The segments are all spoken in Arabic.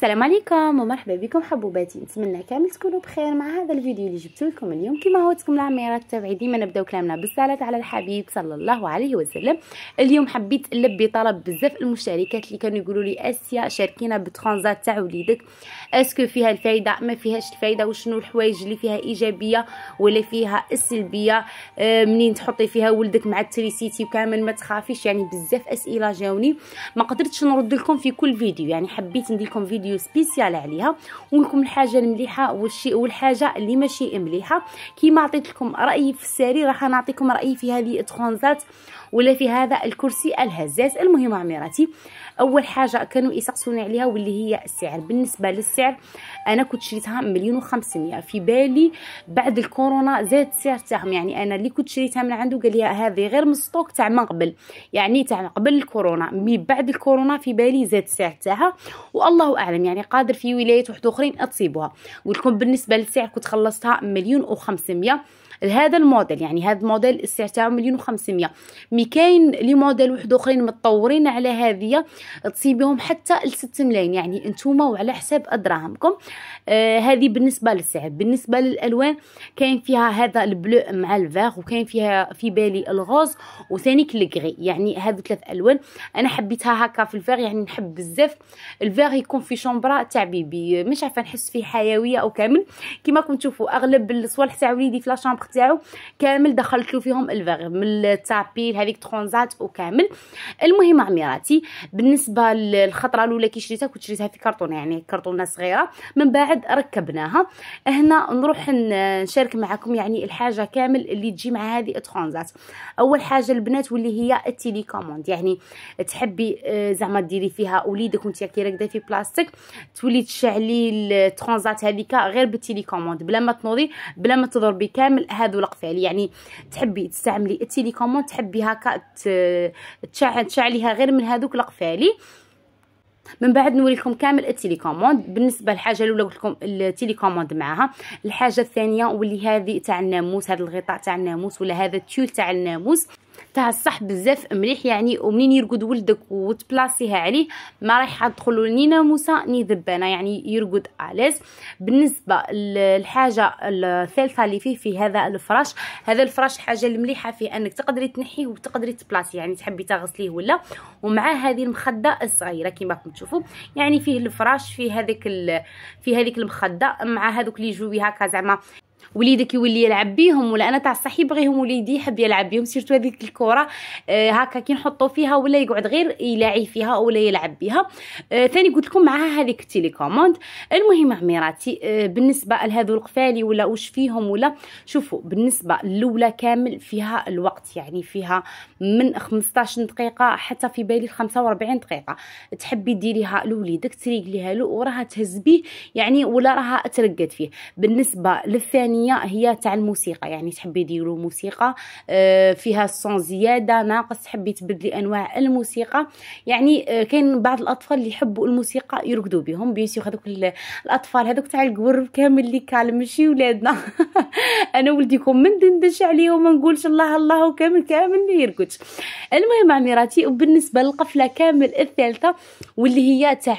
السلام عليكم ومرحبا بكم حبوباتي نتمنى كامل تكونوا بخير مع هذا الفيديو اللي جبت لكم اليوم كما عودتكم العميرات تبعي ديما نبداو كلامنا بالصلاه على الحبيب صلى الله عليه وسلم اليوم حبيت نلبي طلب بزاف المشاركات اللي كانوا يقولوا لي اسيا شاركينا بالترانزات تاع وليدك اسكو فيها الفايده ما فيهاش الفايده وشنو الحوايج اللي فيها ايجابيه ولا فيها السلبيه آه، منين تحطي فيها ولدك مع التريسيتي وكامل ما تخافيش يعني بزاف اسئله جاوني ما قدرتش نرد لكم في كل فيديو يعني حبيت ندير لكم فيديو فيديو سبيسيال عليها ونقول الحاجه المليحه والشيء والحاجه اللي ماشي مليحه كيما عطيت لكم رايي في الساري راح نعطيكم رايي في هذه الترونزات ولا في هذا الكرسي الهزاز المهم عميراتي اول حاجه كانوا يسقسوني عليها واللي هي السعر بالنسبه للسعر انا كنت شريتها مليون و500 في بالي بعد الكورونا زاد السعر تاعهم يعني انا اللي كنت شريتها من عنده قال لي هذه غير من السطوك تاع من قبل يعني تاع قبل الكورونا مي بعد الكورونا في بالي زاد السعر تاعها والله اعلم يعني قادر في ولايات وحدوخرين اخرين تصيبوها قلت لكم بالنسبه للسعر كنت خلصتها مليون و500 لهذا الموديل يعني هذا الموديل السعر تاعو مليون و500 مي كاين لي موديل واحد اخرين متطورين على هذه تصيبهم حتى ل 6 ملايين يعني انتوما وعلى حساب ادراهمكم آه هذه بالنسبه للسعر بالنسبه للالوان كاين فيها هذا البلو مع الفيغ وكاين فيها في بالي الغوز وثاني الكغي يعني هذو ثلاث الوان انا حبيتها هكا في الفيغ يعني نحب بزاف الفيغ يكون في شومبرا تاع بيبي مش عارفه نحس فيه حيويه او كامل كما كنتم تشوفوا اغلب الصوالح تاع وليدي في لا شامبر تاعو كامل دخلتلو فيهم الفيغ من التابي هذيك ترونزات وكامل المهم عميراتي بالنسبه للخطره الاولى كي شريتها كنت شريتها في كرتونه يعني كرتونه صغيره من بعد ركبناها هنا نروح نشارك معكم يعني الحاجه كامل اللي تجي مع هذه الترونزات اول حاجه البنات واللي هي التيليكوموند يعني تحبي آه، زعما ديري فيها وليدك وانت كي راكده في بلاستيك تولي تشعلي الترونزات هذيك غير بالتيليكوموند بلا ما تنوضي بلا ما تضربي كامل هذا ولا قفي عليه يعني تحبي تستعملي التيليكوموند تحبي هكا تشعليها غير من هذوك لقفالي عليه من بعد نوريكم كامل التيليكوموند بالنسبه للحاجه الاولى قلت لكم التيليكوموند معاها الحاجه الثانيه واللي هذه تاع الناموس هذا الغطاء تاع الناموس ولا هذا التيول تاع الناموس تاع الصح بزاف مليح يعني ومنين يرقد ولدك وتبلاصيها عليه ما رايح تدخل ني ناموسه ني ذبانه يعني يرقد اليس بالنسبه للحاجه الثالثه اللي فيه في هذا الفراش هذا الفراش حاجه المليحه فيه انك تقدري تنحيه وتقدري تبلاسي يعني تحبي تغسليه ولا ومع هذه المخده الصغيره كما راكم تشوفوا يعني فيه الفراش فيه هذيك في هذيك المخده مع هذوك لي جوي هكا زعما وليدك يولي يلعب بيهم ولا انا تاع الصح يبغيهم وليدي يحب يلعب بيهم سيرتو هذيك الكره آه هكا كي نحطو فيها ولا يقعد غير يلاعي فيها ولا يلعب بيها آه ثاني قلت لكم معها هذيك التيليكوموند المهم عميراتي آه بالنسبه لهذو القفالي ولا واش فيهم ولا شوفوا بالنسبه الاولى كامل فيها الوقت يعني فيها من 15 دقيقه حتى في بالي 45 دقيقه تحبي ديريها لوليدك تريقليها له وراها تهز بيه يعني ولا راها ترقد فيه بالنسبه للثاني الفنية هي تاع الموسيقى يعني تحبي ديروا موسيقى آه، فيها الصون زيادة ناقص تحبي تبدلي أنواع الموسيقى يعني آه، كاين بعض الأطفال اللي يحبوا الموسيقى يرقدوا بهم بيان سيغ هذوك الأطفال هذوك تاع القور كامل اللي كالم ماشي ولادنا أنا ولديكم من دندش عليه وما نقولش الله الله وكامل كامل اللي يرقد المهم عميراتي وبالنسبة للقفلة كامل الثالثة واللي هي تاع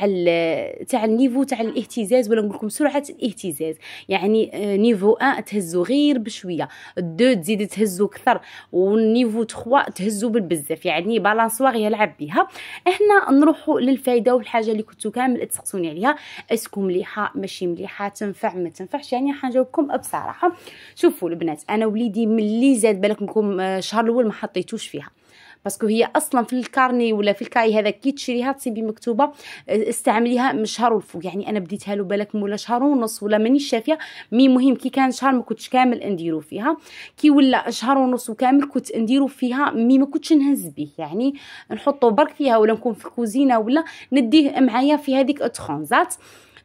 تاع النيفو تاع الاهتزاز ولا نقول لكم سرعة الاهتزاز يعني آه، نيفو 1 تهزو غير بشويه دو تزيد تهزو كثر والنيفو 3 تهزو بالبزاف يعني بالانسوار يلعب بها احنا نروحوا للفائده والحاجه اللي كنتو كامل تسقسوني عليها اسكو مليحه ماشي مليحه تنفع ما تنفعش يعني حنجاوبكم بصراحه شوفوا البنات انا وليدي ملي زاد بالك نكون آه، شهر الاول ما حطيتوش فيها باسكو هي اصلا في الكارني ولا في الكاي هذا كي تشريها تصيبي مكتوبه استعمليها من شهر الفو يعني انا بديتها له بالك مولا شهر ونص ولا مانيش شافيه مي مهم كي كان شهر ما كنتش كامل نديرو فيها كي ولا شهر ونص وكامل كنت نديرو فيها مي ما كنتش نهز به يعني نحطو برك فيها ولا نكون في الكوزينه ولا نديه معايا في هذيك اوتخونزات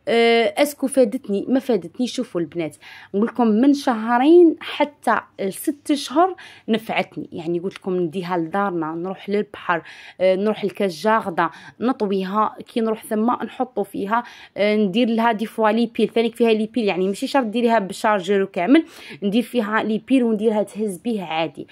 أه، اسكو فادتني ما فادتني شوفوا البنات نقول لكم من شهرين حتى لست شهور نفعتني يعني قلت لكم نديها لدارنا نروح للبحر أه، نروح لكجاغدا نطويها كي نروح ثم نحطو فيها أه، ندير لها دي فوا لي بيل ثاني فيها لي بيل يعني ماشي شرط ديريها بالشارجر كامل ندير فيها لي بيل ونديرها تهز بيه عادي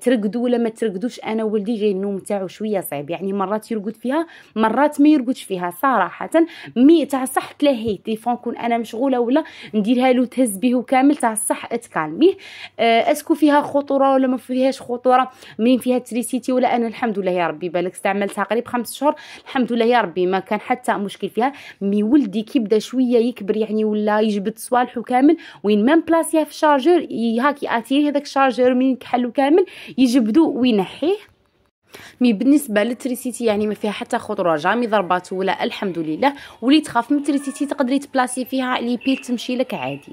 ترقدو ولا ما ترقدوش انا ولدي جاي النوم تاعو شويه صعيب يعني مرات يرقد فيها مرات ما يرقدش فيها صراحه مي تاع صح هي تليفون كون انا مشغوله ولا نديرها له تهز به كامل تاع الصح اتكالميه آه اسكو فيها خطوره ولا ما فيهاش خطوره منين فيها تريسيتي ولا انا الحمد لله يا ربي بالك استعملتها قريب خمس شهور الحمد لله يا ربي ما كان حتى مشكل فيها مي ولدي كيبدا شويه يكبر يعني ولا يجبد صوالحو كامل وين مام بلاصيها في الشارجور هاكي اتيري هذاك الشارجور منين كحلو كامل يجبدو وينحيه مي بالنسبه للتريسيتي يعني ما فيها حتى خطوره جامي ضربات ولا الحمد لله واللي تخاف من التريسيتي تقدري تبلاسي فيها لي بيل تمشي لك عادي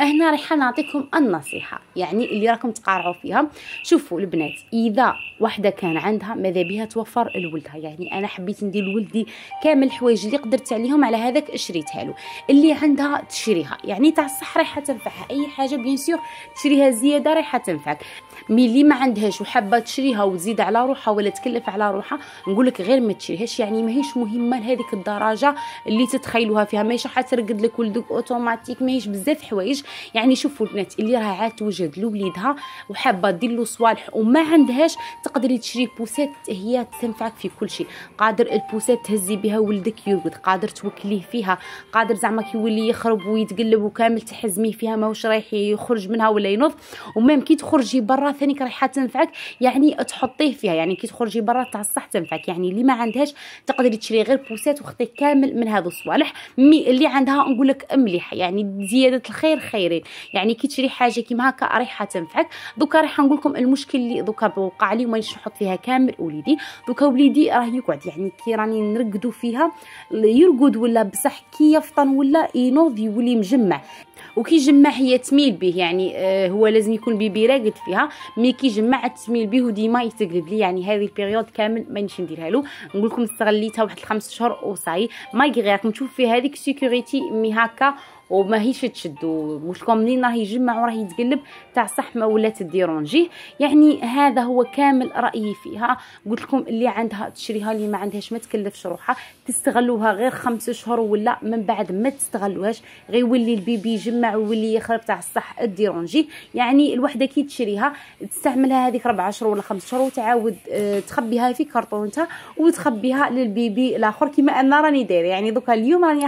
هنا راح نعطيكم النصيحه يعني اللي راكم تقارعوا فيها شوفوا البنات اذا وحده كان عندها ماذا بها توفر لولدها يعني انا حبيت ندير لولدي كامل الحوايج اللي قدرت عليهم على هذاك شريتها له اللي عندها تشريها يعني تاع الصح رايحه تنفعها اي حاجه بيان سيغ تشريها زياده رايحه تنفعك مي اللي ما عندهاش وحابه تشريها وتزيد على روحها ولا تكلف على روحها نقول لك غير ما تشريهاش يعني ماهيش مهمه لهذيك الدرجه اللي تتخيلوها فيها ماهيش راح ترقد لك ولدك اوتوماتيك ماهيش بزاف حوايج يعني شوفوا البنات اللي راها عاد توجد لوليدها وحابه دير له صوالح وما عندهاش تقدري تشري بوسات هي تنفعك في كل شيء قادر البوسات تهزي بها ولدك يرقد قادر توكليه فيها قادر زعما كيولي يخرب ويتقلب وكامل تحزميه فيها ماهوش رايح يخرج منها ولا ينوض وميم كي تخرجي برا ثانيك رايحه تنفعك يعني تحطيه فيها يعني كي تخرجي برا تاع الصح تنفعك يعني اللي ما عندهاش تقدري تشري غير بوسات وخطي كامل من هذو الصوالح مي اللي عندها نقول لك مليح يعني زياده الخير خيرين يعني كي تشري حاجه كيما هكا رايحه تنفعك دوكا رايحه نقول لكم المشكل اللي دوكا وقع لي وما نحط فيها كامل وليدي دوكا وليدي راه يقعد يعني كي راني نرقدو فيها يرقد ولا بصح كي يفطن ولا ينوض يولي مجمع وكي جمع هي تميل به يعني آه هو لازم يكون بيبي راقد فيها مي كي جمع التسميل به وديما يتقلب لي يعني هذه البيريود كامل ما نيش نديرها له نقول لكم استغليتها واحد الخمس شهور وصاي ما غير راكم تشوف في هذيك سيكوريتي مي هكا هيش تشد وقلت لكم منين راه يجمع وراه يتقلب تاع صح ما ولات ديرونجيه يعني هذا هو كامل رايي فيها قلت لكم اللي عندها تشريها اللي ما عندهاش ما تكلفش روحها تستغلوها غير خمسة شهور ولا من بعد ما تستغلوهاش غيولي البيبي يجمع ويولي يخرب تاع الصح الديرونجي يعني الوحده كي تشريها تستعملها هذيك ربع شهور ولا خمس شهور وتعاود آه، تخبيها في كرتونتها وتخبيها للبيبي الاخر كيما انا راني دايره يعني دوكا اليوم راني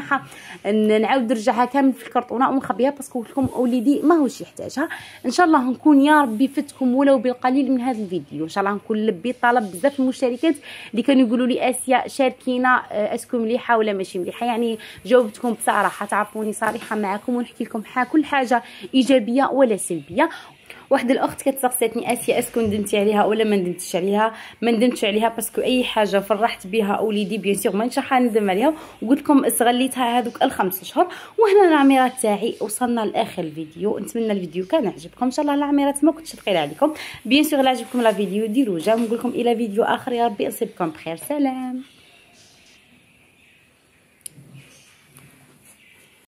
نعاود نرجعها كامل نخدم في الكرطونه ومخبيها باسكو لكم وليدي ماهوش يحتاجها ان شاء الله نكون يا ربي فتكم ولو بالقليل من هذا الفيديو ان شاء الله نكون لبيت طلب بزاف المشاركات اللي كانوا يقولوا لي اسيا شاركينا آه، اسكو مليحه ولا ماشي مليحه يعني جاوبتكم بصراحه تعرفوني صريحه معكم ونحكي لكم كل حاجه ايجابيه ولا سلبيه واحد الاخت كتسقساتني اسيا اسكو ندمتي عليها ولا ما ندمتش عليها ما ندمتش عليها باسكو اي حاجه فرحت بها وليدي بيان سيغ نشرح ندم عليها وقلت لكم استغليتها هذوك الخمس شهور وهنا العميرات تاعي وصلنا لاخر الفيديو نتمنى الفيديو كان عجبكم ان شاء الله العميرات ما كنتش ثقيله عليكم بيان سيغ عجبكم لا فيديو ديروا جيم نقول لكم الى فيديو اخر يا ربي يصيبكم بخير سلام